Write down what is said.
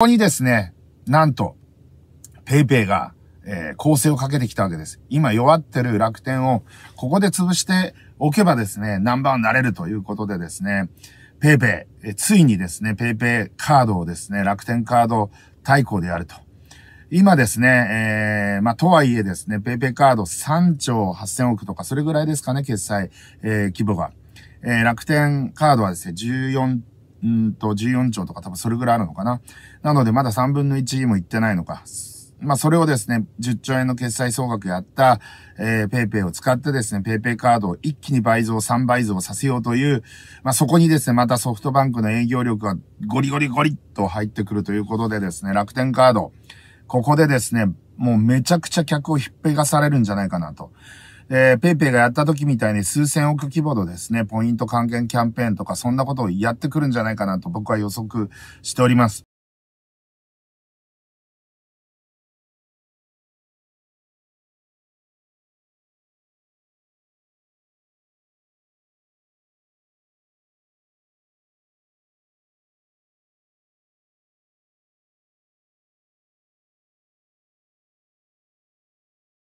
ここにですね、なんと、ペイペイが、えー、構成をかけてきたわけです。今弱ってる楽天を、ここで潰しておけばですね、ナンバーになれるということでですね、ペイペイ、えー、ついにですね、ペイペイカードをですね、楽天カード対抗でやると。今ですね、えー、まあ、とはいえですね、ペイペイカード3兆8000億とか、それぐらいですかね、決済、えー、規模が。えー、楽天カードはですね、14うんと、14兆とか多分それぐらいあるのかな。なのでまだ3分の1もいってないのか。まあ、それをですね、10兆円の決済総額やった、えー、ペイペイを使ってですね、ペイペイカードを一気に倍増、3倍増させようという、まあ、そこにですね、またソフトバンクの営業力がゴリゴリゴリっと入ってくるということでですね、楽天カード、ここでですね、もうめちゃくちゃ客を引っぺがされるんじゃないかなと。えー、ペイペイがやった時みたいに数千億規模のですね、ポイント還元キャンペーンとか、そんなことをやってくるんじゃないかなと僕は予測しております。